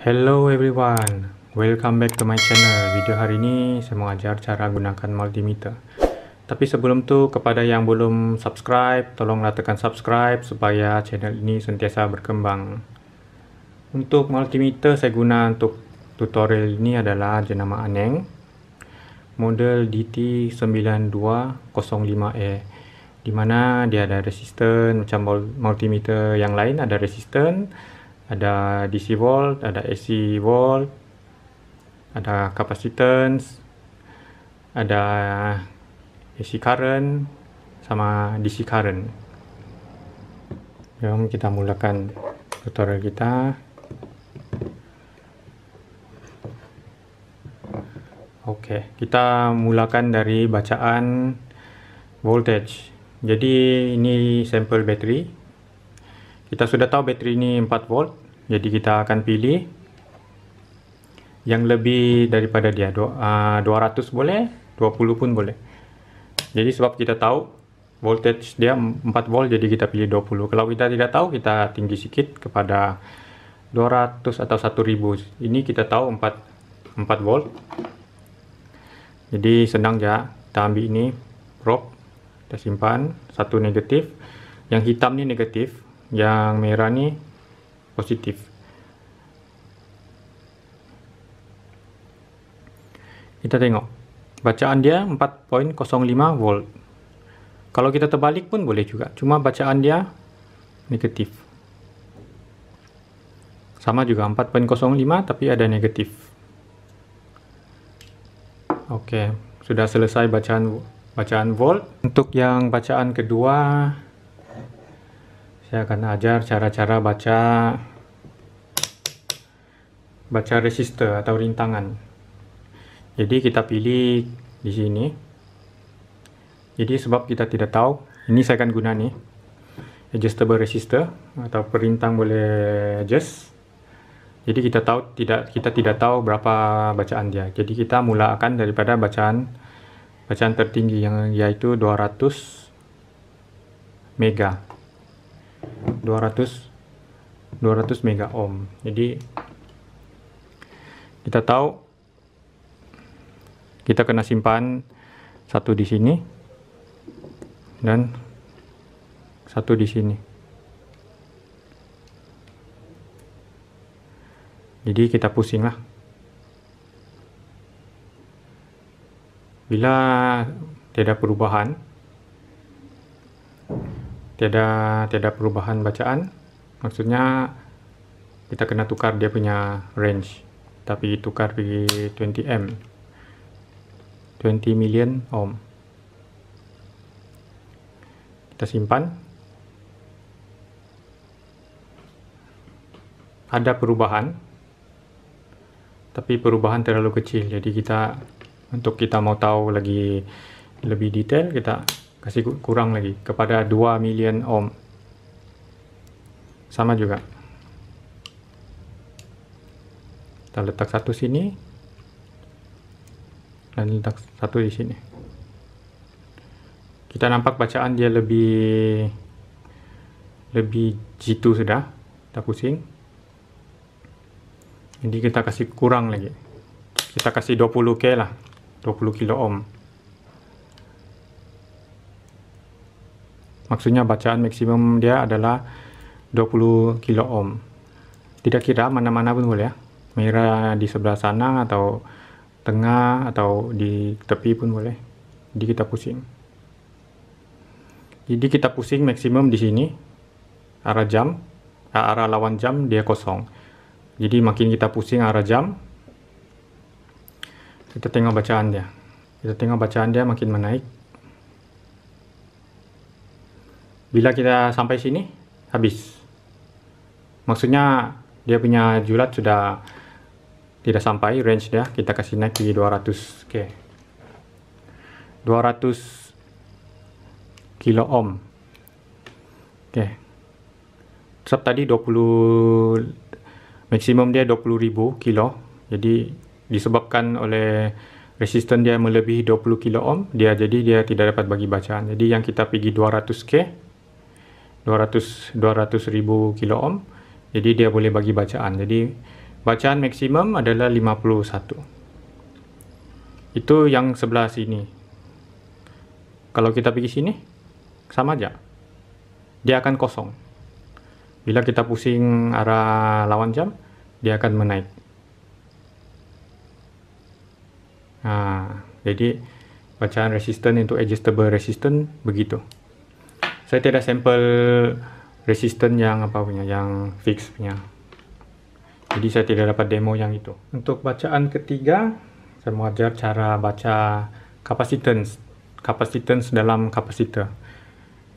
Hello everyone, welcome back to my channel. Video hari ini saya mengajar cara gunakan multimeter. Tapi sebelum tu kepada yang belum subscribe, tolonglah tekan subscribe supaya channel ini sentiasa berkembang. Untuk multimeter saya guna untuk tutorial ini adalah jenama Aneng, model DT9205E. Di mana dia ada resisten, macam multimeter yang lain ada resisten. ada DC volt, ada AC volt, ada capacitance, ada AC current, sama DC current. Jom kita mulakan tutorial kita. Oke, kita mulakan dari bacaan voltage. Jadi ini sampel baterai. Kita sudah tahu baterai ini 4 volt jadi kita akan pilih yang lebih daripada dia 200 ah, boleh 20 pun boleh jadi sebab kita tahu voltage dia 4 volt jadi kita pilih 20 kalau kita tidak tahu kita tinggi sedikit kepada 200 atau 1000 ini kita tahu 4 4 volt jadi senang ya kita ambil ini probe kita simpan satu negatif yang hitam ini negatif yang merah nih positif. Kita tengok. Bacaan dia 4.05 volt. Kalau kita terbalik pun boleh juga. Cuma bacaan dia negatif. Sama juga 4.05 tapi ada negatif. Oke, sudah selesai bacaan bacaan volt. Untuk yang bacaan kedua saya akan ajar cara-cara baca baca resistor atau rintangan. Jadi kita pilih di sini. Jadi sebab kita tidak tahu, ini saya akan guna nih. Adjustable resistor atau perintang boleh adjust. Jadi kita tahu tidak kita tidak tahu berapa bacaan dia. Jadi kita mulakan daripada bacaan bacaan tertinggi yang yaitu 200 mega. 200 200 mega ohm. Jadi kita tahu kita kena simpan satu di sini dan satu di sini jadi kita pusing lah bila tiada perubahan tiada tiada perubahan bacaan maksudnya kita kena tukar dia punya range tapi tukar di 20M 20 million ohm kita simpan ada perubahan tapi perubahan terlalu kecil jadi kita untuk kita mau tahu lagi lebih detail kita kasih kurang lagi kepada 2 million ohm sama juga kita letak satu sini dan letak satu di sini kita nampak bacaan dia lebih lebih jitu sudah kita pusing jadi kita kasih kurang lagi kita kasih 20k lah 20 kilo ohm maksudnya bacaan maksimum dia adalah 20 kilo ohm tidak kira mana-mana pun boleh ya merah di sebelah sana atau tengah atau di tepi pun boleh. Jadi kita pusing. Jadi kita pusing maksimum di sini arah jam, eh, arah lawan jam dia kosong. Jadi makin kita pusing arah jam, kita tengok bacaan dia. Kita tengok bacaan dia makin menaik. Bila kita sampai sini, habis. Maksudnya dia punya julat sudah Tidak sampai range dia kita kasih naik pergi 200 ok 200 kilo ohm Okay. sebab tadi 20 maksimum dia 20,000 kilo jadi disebabkan oleh resisten dia melebihi 20 kilo ohm dia jadi dia tidak dapat bagi bacaan jadi yang kita pergi 200 k 200 200,000 kilo ohm jadi dia boleh bagi bacaan jadi Bacaan maksimum adalah 51. Itu yang sebelah sini. Kalau kita pergi sini, sama aja. Dia akan kosong. Bila kita pusing arah lawan jam, dia akan menaik. Nah, jadi bacaan resisten untuk adjustable resisten begitu. Saya tidak sampel resisten yang apa punya, yang fix punya. Jadi saya tidak dapat demo yang itu. Untuk bacaan ketiga, saya mengajar cara baca capacitance. Capacitance dalam kapasitor.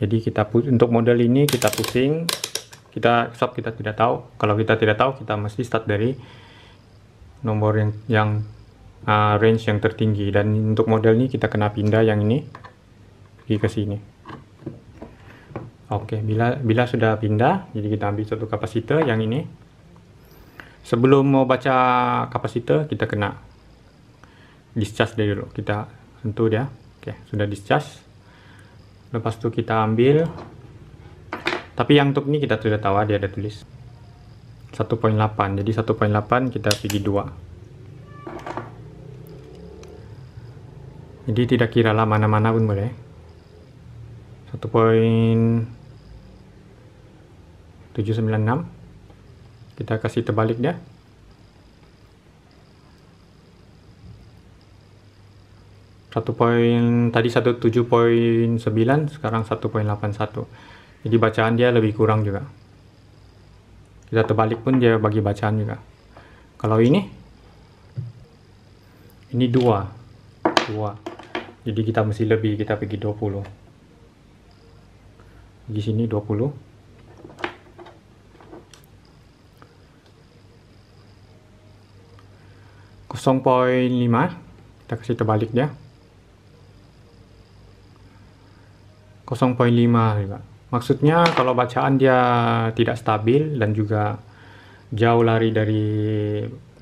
Jadi kita untuk model ini kita pusing, kita stop kita tidak tahu. Kalau kita tidak tahu, kita mesti start dari nomor yang, yang uh, range yang tertinggi. Dan untuk model ini kita kena pindah yang ini pergi ke sini. Oke, bila bila sudah pindah, jadi kita ambil satu kapasitor yang ini sebelum mau baca kapasitor kita kena discharge dia dulu kita sentuh dia sudah discharge lepas tu kita ambil tapi yang untuk ini kita sudah tahu dia ada tulis 1.8 jadi 1.8 kita pergi 2 jadi tidak kira lah mana-mana pun boleh 1.796 kita kasih terbalik dia satu poin tadi satu tujuh poin sembilan sekarang satu poin satu jadi bacaan dia lebih kurang juga kita terbalik pun dia bagi bacaan juga kalau ini ini dua dua jadi kita mesti lebih kita pergi dua puluh di sini dua puluh 0.5 kita kasih terbalik ya 0.5 maksudnya kalau bacaan dia tidak stabil dan juga jauh lari dari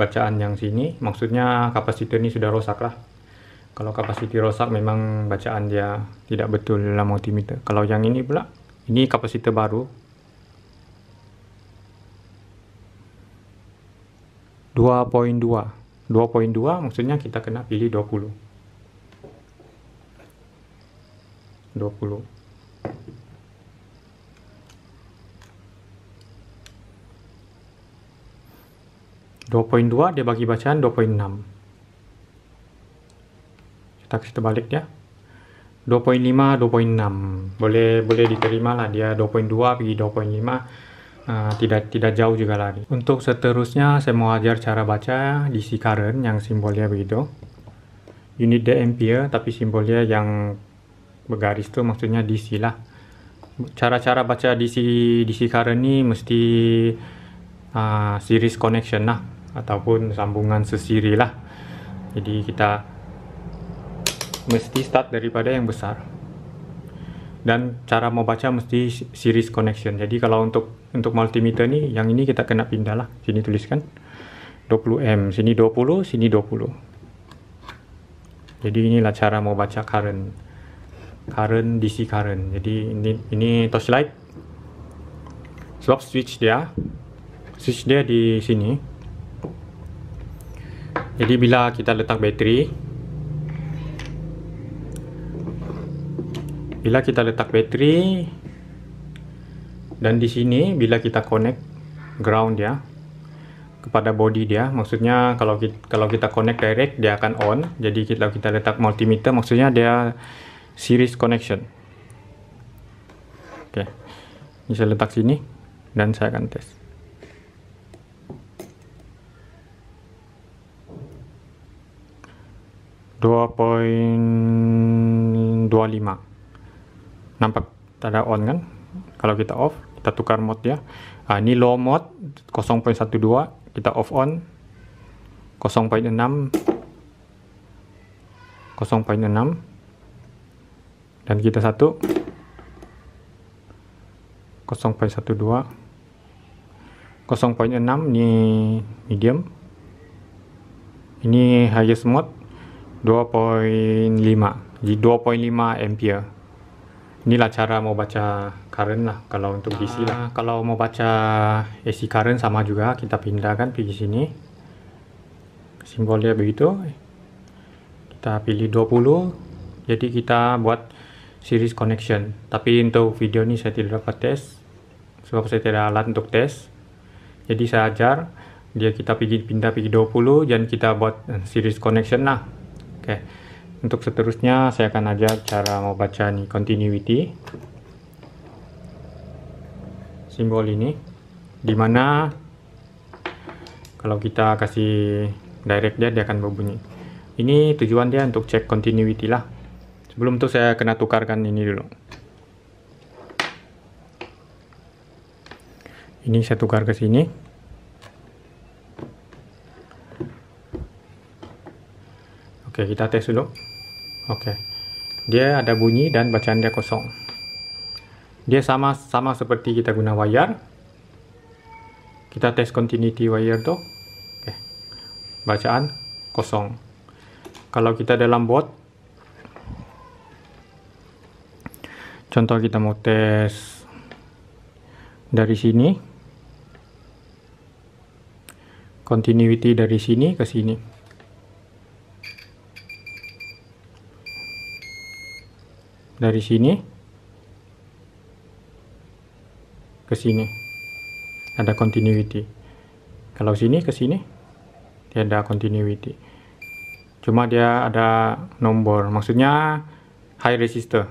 bacaan yang sini maksudnya kapasitor ini sudah rosak lah kalau kapasitor rosak memang bacaan dia tidak betul dalam multimeter kalau yang ini pula ini kapasitor baru 2.2 2.2 maksudnya kita kena pilih 20 20 2.2 dia bagi bacaan 2.6 kita kasih terbalik ya 2.5 2.6 boleh boleh diterima lah dia 2.2 pergi 2.5 Eh, tidak tidak jauh juga lagi. Untuk seterusnya saya mau ajar cara baca DC current yang simbolnya begitu. Unit the ampere tapi simbolnya yang bergaris itu maksudnya DC lah. Cara-cara baca DC DC current ini mesti uh, series connection lah ataupun sambungan sesiri lah. Jadi kita mesti start daripada yang besar dan cara mau baca mesti series connection jadi kalau untuk untuk multimeter nih yang ini kita kena pindah lah sini tuliskan 20M sini 20 sini 20 jadi inilah cara mau baca current current DC current jadi ini ini light, swap switch dia switch dia di sini jadi bila kita letak baterai bila kita letak battery dan di sini bila kita connect ground ya kepada body dia maksudnya kalau kita, kalau kita connect direct dia akan on jadi kita kita letak multimeter maksudnya dia series connection oke okay. ini letak sini dan saya akan tes dua poin dua lima nampak tanda on kan kalau kita off kita tukar mode ya nah, ini low mode 0.12 kita off on 0.6 0.6 dan kita satu 0.12 0.6 ini medium ini highest mode 2.5 jadi 2.5 ampere inilah cara mau baca current lah kalau untuk DC lah ah, kalau mau baca AC current sama juga kita pindahkan pergi sini simbolnya begitu kita pilih 20 jadi kita buat series connection tapi untuk video ini saya tidak dapat tes sebab saya tidak alat untuk tes jadi saya ajar dia kita pindah pergi 20 dan kita buat series connection lah oke okay. Untuk seterusnya saya akan ajar cara membaca ni continuity simbol ini di mana kalau kita kasih direct dia dia akan berbunyi ini tujuan dia untuk cek continuity lah sebelum itu saya kena tukarkan ini dulu ini saya tukar ke sini Oke, kita tes dulu. Oke. Dia ada bunyi dan bacaan dia kosong. Dia sama sama seperti kita guna wire. Kita tes continuity wire tuh. Oke. Bacaan kosong. Kalau kita dalam bot Contoh kita mau tes dari sini continuity dari sini ke sini. dari sini ke sini ada continuity kalau sini ke sini dia ada continuity cuma dia ada nomor, maksudnya high resistor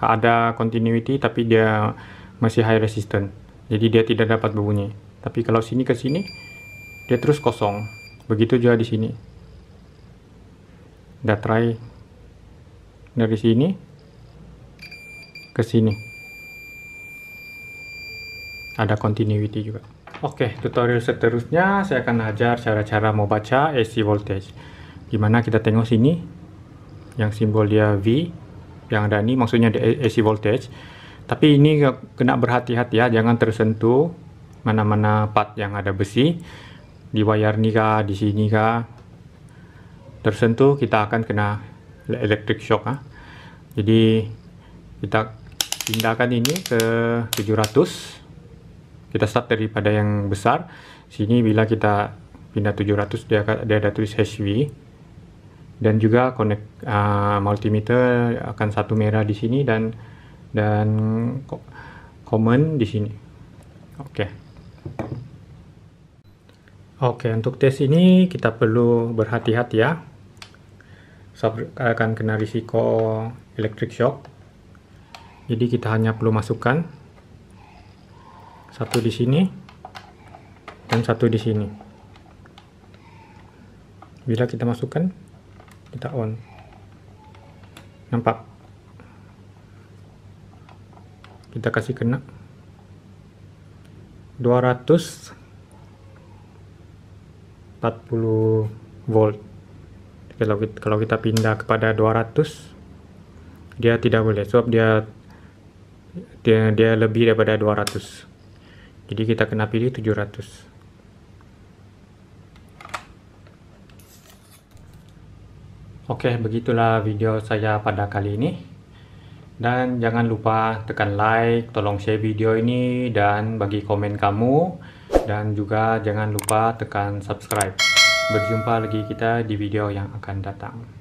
ada continuity tapi dia masih high resistant. jadi dia tidak dapat berbunyi tapi kalau sini ke sini dia terus kosong begitu juga di sini kita try dari sini ke sini. Ada continuity juga. Oke, tutorial seterusnya saya akan ajar cara-cara mau baca AC voltage. gimana kita tengok sini, yang simbol dia V, yang ada ini maksudnya AC voltage. Tapi ini kena berhati-hati ya, jangan tersentuh mana-mana part yang ada besi. Di wire ini kah, di sini kah. Tersentuh kita akan kena electric shock. Ha? Ah. Jadi kita pindahkan ini ke 700 kita start daripada yang besar sini bila kita pindah 700 dia, dia ada tulis HV dan juga connect uh, multimeter akan satu merah di sini dan dan common di sini oke okay. Oke, okay, untuk tes ini kita perlu berhati-hati ya. Akan kena risiko electric shock jadi kita hanya perlu masukkan satu di sini dan satu di sini bila kita masukkan kita on nampak kita kasih kena 240 volt kalau kita, kalau kita pindah kepada 200 dia tidak boleh sebab dia dia, dia lebih daripada 200 jadi kita kena pilih 700 Oke, begitulah video saya pada kali ini. Dan jangan lupa tekan like, tolong share video ini, dan bagi komen kamu. Dan juga jangan lupa tekan subscribe. Berjumpa lagi kita di video yang akan datang.